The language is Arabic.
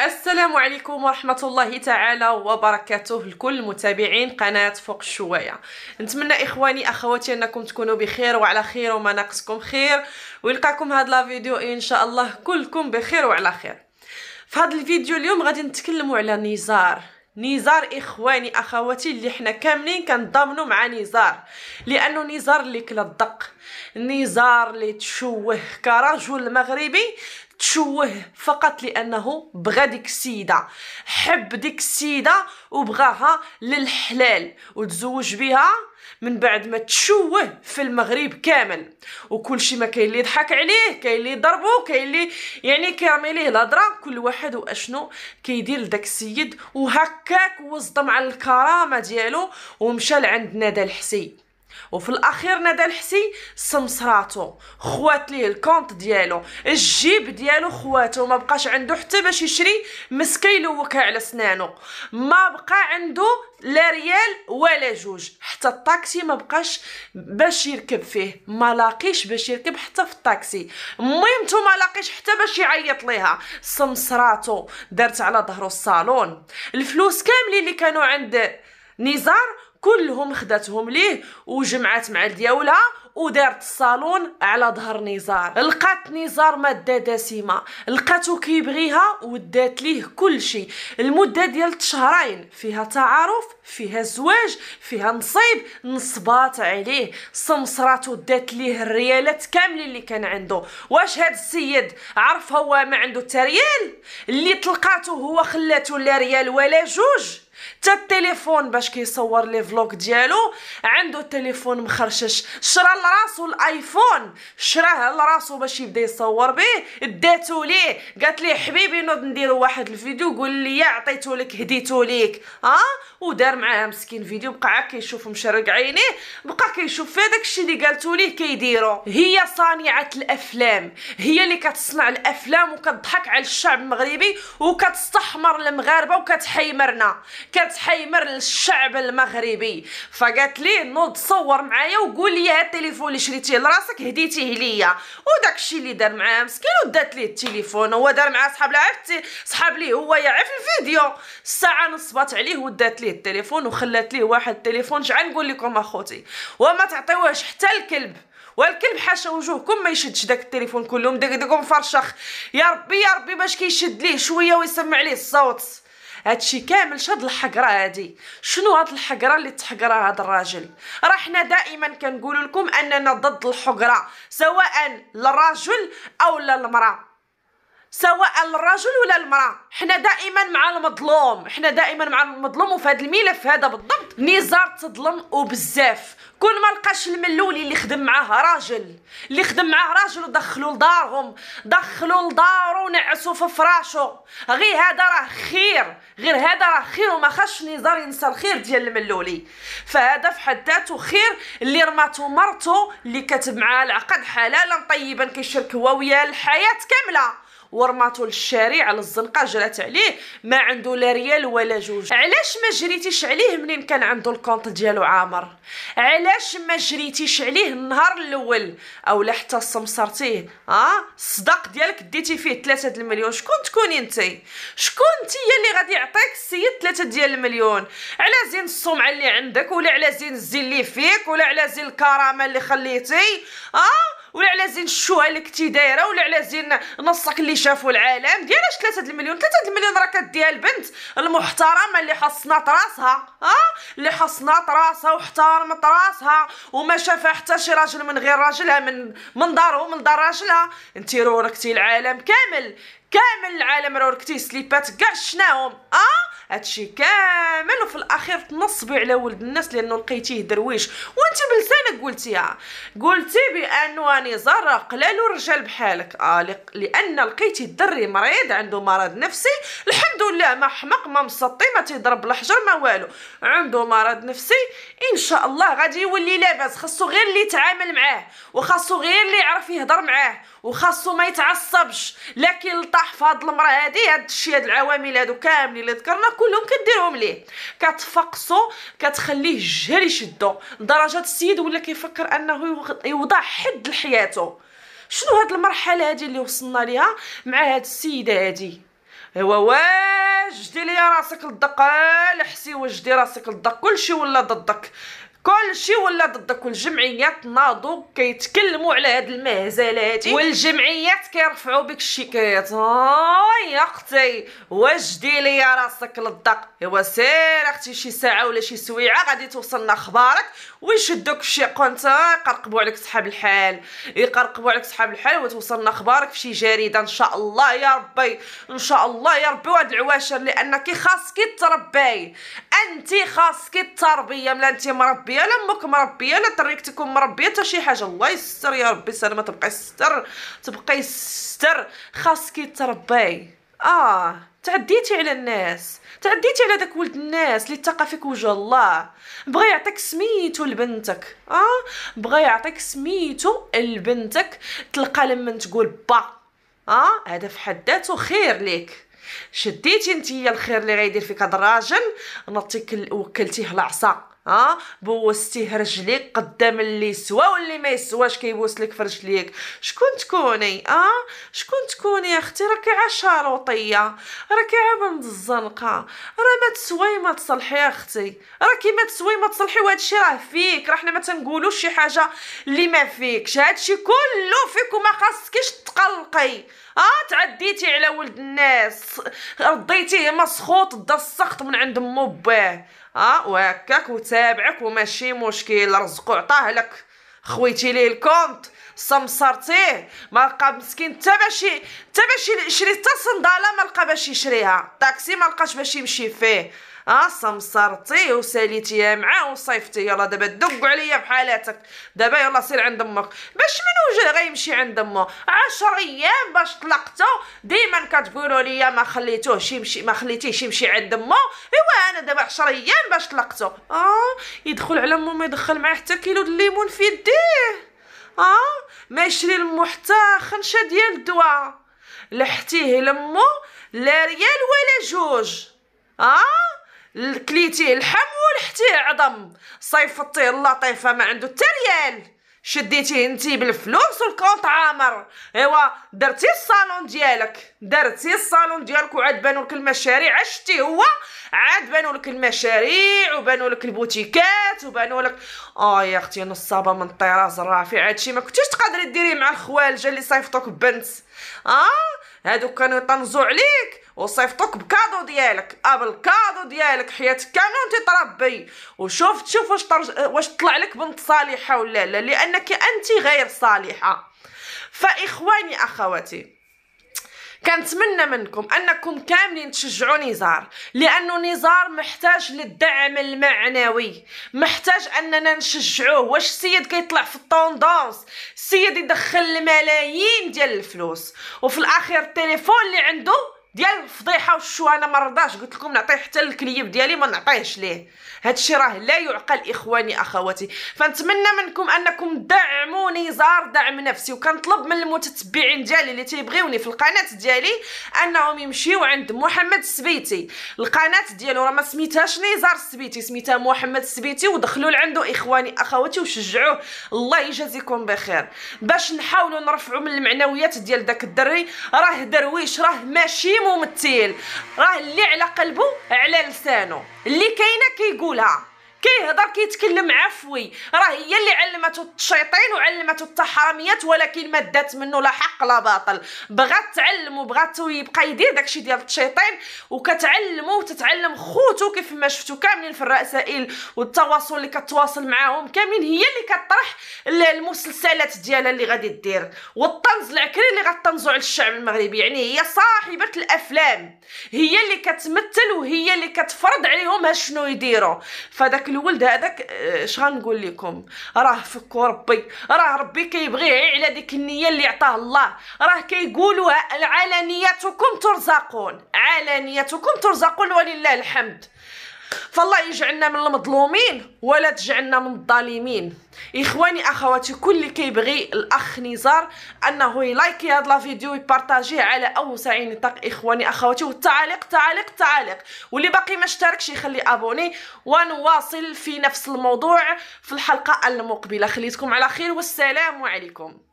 السلام عليكم ورحمة الله تعالى وبركاته لكل متابعين قناة فوق الشواية نتمنى إخواني أخواتي أنكم تكونوا بخير وعلى خير وما ناقصكم خير ويلقاكم هاد لا فيديو إن شاء الله كلكم بخير وعلى خير في هاد الفيديو اليوم غادي نتكلموا على نزار نزار اخواني اخواتي اللي حنا كاملين كنضامنوا مع نزار لانه نزار اللي كلا الدق نزار اللي تشوه كرجل مغربي تشوه فقط لانه بغى ديك السيده حب ديك السيده وبغاها للحلال وتزوج بها من بعد ما تشوه في المغرب كامل وكل شيء ما كاين اللي يضحك عليه كاين اللي يضربو كاين اللي يعني كيرمي ليه الهضره كل واحد واشنو كيدير لداك السيد وهكاك وصدم على الكرامه ديالو ومشى لعند ندى الحسي وفي الاخير ندى الحسي سمسراتو خوات ليه الكونت ديالو الجيب ديالو خواتو ما بقاش عنده حتى باش يشري مسكه يلوكها على سنانو ما بقى عنده لا ريال ولا جوج حتى الطاكسي ما بقاش باش يركب فيه ما لاقيش باش يركب حتى في الطاكسي ميمتو ما لاقيش حتى باش يعيط ليها سمسراتو دارت على ظهرو الصالون الفلوس كاملين اللي كانوا عند نزار كلهم خداتهم ليه وجمعات مع دياولها ودارت الصالون على ظهر نزار لقات نزار ماده دسمه لقاتو كيبغيها ودات ليه كلشي المده ديال شهرين فيها تعارف فيها زواج فيها نصيب نصبات عليه سمسراتو دات ليه الريالات كاملين اللي كان عنده واش هاد السيد عرف هو ما عنده تريال اللي تلقاتو هو خلاتو لا ريال ولا جوج حتى التليفون باش كيصور لي فلوك ديالو عنده التليفون مخرشش شرا لراسو الايفون شراه لراسو باش يبدا يصور به داتو ليه قالت لي حبيبي نوض نديرو واحد الفيديو قول لي عطيتو لك هديتو ليك ها ودار معاها مسكين فيديو بقى كيشوف مشرق عينيه بقى كيشوف في هذاك الشيء اللي قالتو ليه كيديرو هي صانعه الافلام هي اللي كتصنع الافلام وكتضحك على الشعب المغربي وكتستحمر المغاربه وكتحيمرنا كتحيمر للشعب المغربي فقالت لي نوض صور معايا وقول لي هاد التليفون اللي شريتيه لراسك هديتيه ليا وداك الشيء اللي دار معاه مسكين ودات ليه التليفون هو دار معاه صحاب لعبتي صحاب ليه هو يعرف الفيديو الساعه نصبت عليه ودات ليه التليفون وخلات ليه واحد التليفون شحال نقول لكم اخوتي وما تعطيوهش حتى الكلب والكلب حاشا وجوهكم ما يشدش داك التليفون كلهم داك داك مفرشخ يا ربي يا ربي باش كيشد ليه شويه ويسمع ليه الصوت هادشي كامل شاد الحقره هادي شنو هاد الحقره اللي تحقرها هاد الراجل راه حنا دائما كنقول لكم اننا ضد الحقره سواء للراجل او للمراه سواء الرجل ولا المراه حنا دائما مع المظلوم حنا دائما مع المظلوم وفي هذا الملف هذا بالضبط نزار تظلم وبزاف كل ما لقاش الملولي اللي خدم معاه راجل اللي خدم معاه راجل ودخلوا لدارهم دخلوا لدارو ونعسوا في فراشو غير هذا راه خير غير هذا راه خير وما خاش نزار ينسى الخير ديال الملولي فهذا في حد ذاته خير اللي رماتو مرتو اللي كتب معاه العقد حلالا طيبا كيشرك هو وياها الحياه كامله ورماتو للشارع على الزنقه جرات عليه ما عنده لا ريال ولا جوج علاش ما جريتيش عليه منين كان عنده الكونط ديالو عامر علاش ما جريتيش عليه النهار الاول اولا حتى سمسرتيه ها الصداق ديالك ديتي فيه 3 المليون شكون تكوني انت شكون انت اللي غادي يعطيك السيد 3 ديال المليون على زين السمعه اللي عندك ولا على زين الزين اللي فيك ولا على زين الكرامه اللي خليتي اه ولا على زين الشوهه اللي كنتي دايره ولا على زين نصك اللي شافو العالم ديالاش 3 المليون 3 المليون راه كديها البنت المحترمه اللي حصنات راسها اه اللي حصنات راسها واحترمت راسها وما شافها حتى شي راجل من غير راجلها من من دارو من دار راجلها انت روركتي العالم كامل كامل العالم روركتي سليبات كاع شناهم اه هادشي كامل وفي الاخير تنصبي على ولد الناس لانه لقيتيه درويش وانت بلسان قلتيها قلتي بانه نزار قلالو رجال بحالك آه لان لقيتي الدري مريض عنده مرض نفسي الحمد لله ما حمق ما مسطي ما تيضرب الحجر ما والو عنده مرض نفسي ان شاء الله غادي يولي لاباس خاصو غير اللي يتعامل معاه وخاصو غير اللي يعرف يهضر معاه وخاصو ما يتعصبش لكن طاح في هاد المراه هادي هاد الشيء هاد العوامل هادو كاملين اللي ذكرنا كلهم كديرهم ليه كتفقصو كتخليه الجهل يشدو لدرجه السيد ولا كيفكر انه يوضع حد لحياته شنو هاد المرحله هادي اللي وصلنا ليها مع هاد السيده هادي هو واجدي ليا راسك للدق لحسي واجدي راسك للدق كلشي ولا ضدك كلشي ولا ضدك والجمعيات ناضوا كيتكلموا على هاد المهزلات إيه. والجمعيات كيرفعوا بك الشكايات يا اختي واش لي راسك للضق ايوا سير اختي شي ساعه ولا شي سويعه غادي توصلنا خبارك ويشدوك في شي قنطه يقرقبوا عليك صحاب الحال يقرقبوا عليك صحاب الحال وتوصلنا خبارك في شي جريده ان شاء الله يا ربي ان شاء الله يا ربي وهاد العواشر لانك خاصك تربي انت خاصك التربيه ملا انت مربي مربيه لا امك مربيه لا طريقتكم مربيه حتى شي حاجه الله يستر يا ربي سلامه تبقى يستر تبقى يستر خاصك تربي اه تعديتي على الناس تعديتي على داك ولد الناس اللي تقى فيك وجه الله بغى يعطيك سميتو لبنتك اه بغى يعطيك سميتو لبنتك تلقى لما تقول با اه هذا في حد ذاته خير ليك شديتي انتيا الخير اللي غيدير فيك هاد الراجل نطيك وكلتيه العصا اه بوستي رجليك قدام اللي سوا واللي ما يسواش كيبوس لك في رجليك شكون تكوني اه شكون تكوني اختي راكي عشاروطيه راكي بنت الزنقه راه ما تسوي ما تصلحي اختي راكي ما تسوي ما تصلحي وهذا الشيء راه فيك راه حنا ما تنقولوش شي حاجه اللي ما هذا الشيء كله فيك وما خاصكيش تقلقي اه تعديتي على ولد الناس رضيتيه مسخوط دا السخط من عند مو باه اه وهكاك وتابعك وماشي مشكل رزقو عطاه لك خويتي ليه الكونت سمسرتيه ما لقى مسكين حتى باش حتى باش يشري حتى صنداله ما لقى باش يشريها طاكسي ما لقاش باش يمشي فيه اه سمسرتي وساليتيها معاه وصيفتي يلا دابا دق عليا بحالاتك دابا يلا سير عند امك باش من وجه غيمشي عند امه 10 ايام باش طلقته ديما كتقولوا لي ما خليتوهش يمشي ما خليتيهش يمشي عند امه ايوا انا دابا 10 ايام باش طلقته اه يدخل على امه ما يدخل معاه حتى كيلو د الليمون في يديه اه ما يشري لمو حتى خنشه ديال الدواء لحتيه لمو لا ريال ولا جوج اه كليتيه لحم ولحتي عظم صيفطيه اللطيفه ما عنده حتى ريال شديتيه انت بالفلوس والكونط عامر ايوا درتي الصالون ديالك درتي الصالون ديالك وعاد بانوا لك المشاريع عشتي هو عاد بانوا لك المشاريع وبانوا لك البوتيكات وبانوا لك اه يا اختي نصابه من الطراز الرافع هادشي ما كنتيش تقدري ديريه مع الخوالجه اللي صيفطوك بنت اه هادوك كانوا يطنزو عليك وصيفطوك بكادو ديالك اه بالكادو ديالك حياتك كامله وانت تربي وشوف تشوف واش ترج... واش طلع لك بنت صالحه ولا لا لانك انت غير صالحه فاخواني اخواتي كنتمنى منكم انكم كاملين تشجعوا نزار لانه نزار محتاج للدعم المعنوي محتاج اننا نشجعوه واش السيد كيطلع في الطوندونس السيد يدخل الملايين ديال الفلوس وفي الاخير التليفون اللي عنده ديال الفضيحه انا ما رضاش قلت لكم نعطيه حتى الكليب ديالي ما نعطيهش ليه هادشي راه لا يعقل اخواني اخواتي فنتمنى منكم انكم دعموني زار دعم نفسي وكنطلب من المتتبعين ديالي اللي تيبغيوني في القناه ديالي انهم يمشيو عند محمد السبيتي القناه ديالو راه ما سميتهاش نزار السبيتي سميتها محمد السبيتي ودخلوا لعندو اخواني اخواتي وشجعوه الله يجازيكم بخير باش نحاولوا نرفعوا من المعنويات ديال داك الدري راه درويش راه ماشي ممثل راه اللي على قلبه على لسانه اللي كاينه كيقولها كيهضر كيتكلم عفوي راه هي اللي علمته التشيطين وعلمته التحرميات ولكن ما دات منه لا حق لا باطل بغات تعلم وبغات يبقى يدير داكشي ديال التشيطين وكتعلمو وتتعلم خوتو كيف ما شفتو كاملين في الرسائل والتواصل اللي كتواصل معاهم كاملين هي اللي كطرح المسلسلات ديالها اللي غادي دير والطنز العكري اللي غطنزو على الشعب المغربي يعني هي صاحبه الافلام هي اللي كتمثل وهي اللي كتفرض عليهم شنو يديروا فداك الولد هذاك آه، اش غنقول لكم راه فكو ربي راه ربي كيبغيه على ديك النيه اللي عطاه الله راه كيقولوا علانيتكم ترزقون علانيتكم ترزقون ولله الحمد فالله يجعلنا من المظلومين ولا تجعلنا من الظالمين اخواني اخواتي كل اللي كيبغي الاخ نزار انه يلايكي هاد لا فيديو على اوسع نطاق اخواني اخواتي والتعليق تعليق تعليق واللي باقي ما اشتركش يخلي ابوني ونواصل في نفس الموضوع في الحلقه المقبله خليتكم على خير والسلام عليكم